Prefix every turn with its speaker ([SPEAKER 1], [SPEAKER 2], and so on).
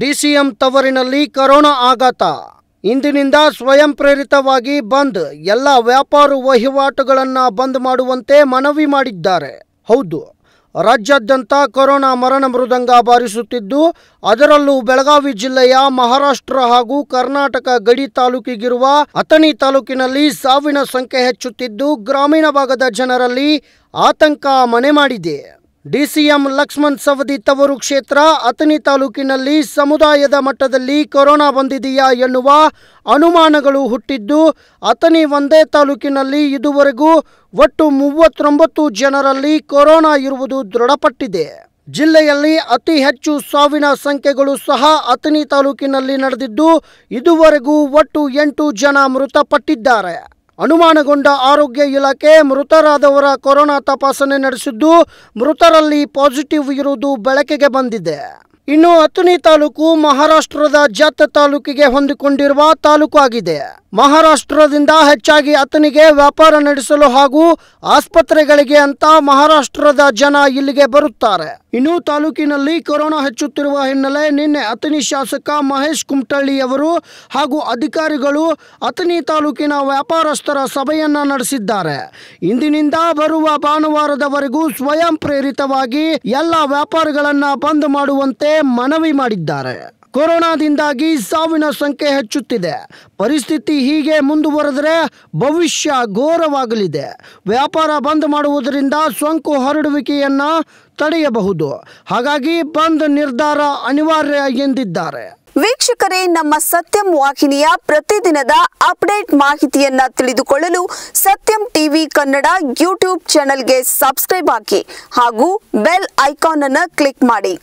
[SPEAKER 1] DCM ತವರಿನಲ್ಲಿ corona ಆಘಾತ ಇಂದಿನಿಂದ ಸ್ವಯಂ ಪ್ರೇರಿತವಾಗಿ ಬಂದ್ ಎಲ್ಲ ವ್ಯಾಪಾರ ವಹಿವಾಟುಗಳನ್ನು ಬಂದ್ ಮಾಡುವಂತೆ ಮನವಿ ಮಾಡಿದ್ದಾರೆ ಹೌದು ರಾಜ್ಯಾದ್ಯಂತ ಕೊರೋನಾ ಮರಣ ಮೃದಂಗ ಬಾರಿಸುತ್ತಿದ್ದು ಅದರಲ್ಲೂ ಬೆಳಗಾವಿ ಜಿಲ್ಲೆಯ ಮಹಾರಾಷ್ಟ್ರ ಹಾಗೂ ಕರ್ನಾಟಕ ಗಡಿ ತಾಲೂಕಿಗಿರುವ ಅಥಣಿ ತಾಲೂಕಿನಲ್ಲಿ ಸಾವಿನ ಸಂಖ್ಯೆ ಹೆಚ್ಚುತ್ತಿದ್ದು ಗ್ರಾಮೀಣ ಭಾಗದ ಜನರಲ್ಲಿ ಆತಂಕ ಮನೆ ಮಾಡಿದೆ ಡಿಸಿಎಂ ಲಕ್ಷ್ಮಣ್ ಸವದಿ ತವರು ಕ್ಷೇತ್ರ ಅತನಿ ತಾಲೂಕಿನಲ್ಲಿ ಸಮುದಾಯದ ಮಟ್ಟದಲ್ಲಿ ಕೊರೋನಾ ಬಂದಿದೆಯಾ ಎನ್ನುವ ಅನುಮಾನಗಳು ಹುಟ್ಟಿದ್ದು ಅತನಿ ಒಂದೇ ತಾಲೂಕಿನಲ್ಲಿ ಇದುವರೆಗೂ ಒಟ್ಟು ಮೂವತ್ತೊಂಬತ್ತು ಜನರಲ್ಲಿ ಕೊರೋನಾ ಇರುವುದು ದೃಢಪಟ್ಟಿದೆ ಜಿಲ್ಲೆಯಲ್ಲಿ ಅತಿ ಹೆಚ್ಚು ಸಾವಿನ ಸಂಖ್ಯೆಗಳು ಸಹ ಅತನಿ ತಾಲೂಕಿನಲ್ಲಿ ನಡೆದಿದ್ದು ಇದುವರೆಗೂ ಒಟ್ಟು ಎಂಟು ಜನ ಮೃತಪಟ್ಟಿದ್ದಾರೆ ಅನುಮಾನಗೊಂಡ ಆರೋಗ್ಯ ಇಲಾಖೆ ಮೃತರಾದವರ ಕೊರೋನಾ ತಪಾಸಣೆ ನಡೆಸಿದ್ದು ಮೃತರಲ್ಲಿ ಪಾಸಿಟಿವ್ ಇರುವುದು ಬೆಳಕಿಗೆ ಬಂದಿದೆ ಇನ್ನು ಹತ್ತನೇ ತಾಲೂಕು ಮಹಾರಾಷ್ಟ್ರದ ಜತ್ ತಾಲೂಕಿಗೆ ಹೊಂದಿಕೊಂಡಿರುವ ತಾಲೂಕು ಆಗಿದೆ ಮಹಾರಾಷ್ಟ್ರದಿಂದ ಹೆಚ್ಚಾಗಿ ಅತನಿಗೆ ವ್ಯಾಪಾರ ನಡೆಸಲು ಹಾಗೂ ಆಸ್ಪತ್ರೆಗಳಿಗೆ ಅಂತ ಮಹಾರಾಷ್ಟ್ರದ ಜನ ಇಲ್ಲಿಗೆ ಬರುತ್ತಾರೆ ಇನ್ನು ತಾಲೂಕಿನಲ್ಲಿ ಕೊರೋನಾ ಹೆಚ್ಚುತ್ತಿರುವ ಹಿನ್ನೆಲೆ ನಿನ್ನೆ ಅತನಿ ಶಾಸಕ ಮಹೇಶ್ ಅವರು ಹಾಗೂ ಅಧಿಕಾರಿಗಳು ಅತನಿ ತಾಲೂಕಿನ ವ್ಯಾಪಾರಸ್ಥರ ಸಭೆಯನ್ನು ನಡೆಸಿದ್ದಾರೆ ಇಂದಿನಿಂದ ಬರುವ ಭಾನುವಾರದವರೆಗೂ ಸ್ವಯಂ ಪ್ರೇರಿತವಾಗಿ ಎಲ್ಲ ವ್ಯಾಪಾರಗಳನ್ನು ಬಂದ್ ಮಾಡುವಂತೆ ಮನವಿ ಮಾಡಿದ್ದಾರೆ ಕೊರೋನಾದಿಂದಾಗಿ ಸಾವಿನ ಸಂಖ್ಯೆ ಹೆಚ್ಚುತ್ತಿದೆ ಪರಿಸ್ಥಿತಿ ಹೀಗೆ ಮುಂದುವರೆದರೆ ಭವಿಷ್ಯ ಘೋರವಾಗಲಿದೆ ವ್ಯಾಪಾರ ಬಂದ್ ಮಾಡುವುದರಿಂದ ಸೋಂಕು ಹರಡುವಿಕೆಯನ್ನು ತಡೆಯಬಹುದು ಹಾಗಾಗಿ ಬಂದ್ ನಿರ್ಧಾರ ಅನಿವಾರ್ಯ ಎಂದಿದ್ದಾರೆ ವೀಕ್ಷಕರೇ ನಮ್ಮ ಸತ್ಯಂ ವಾಹಿನಿಯ ಪ್ರತಿದಿನದ ಅಪ್ಡೇಟ್ ಮಾಹಿತಿಯನ್ನ ತಿಳಿದುಕೊಳ್ಳಲು ಸತ್ಯಂ ಟಿವಿ ಕನ್ನಡ ಯೂಟ್ಯೂಬ್ ಚಾನೆಲ್ಗೆ ಸಬ್ಸ್ಕ್ರೈಬ್ ಹಾಕಿ ಹಾಗೂ ಬೆಲ್ ಐಕಾನ್ ಅನ್ನು ಕ್ಲಿಕ್ ಮಾಡಿ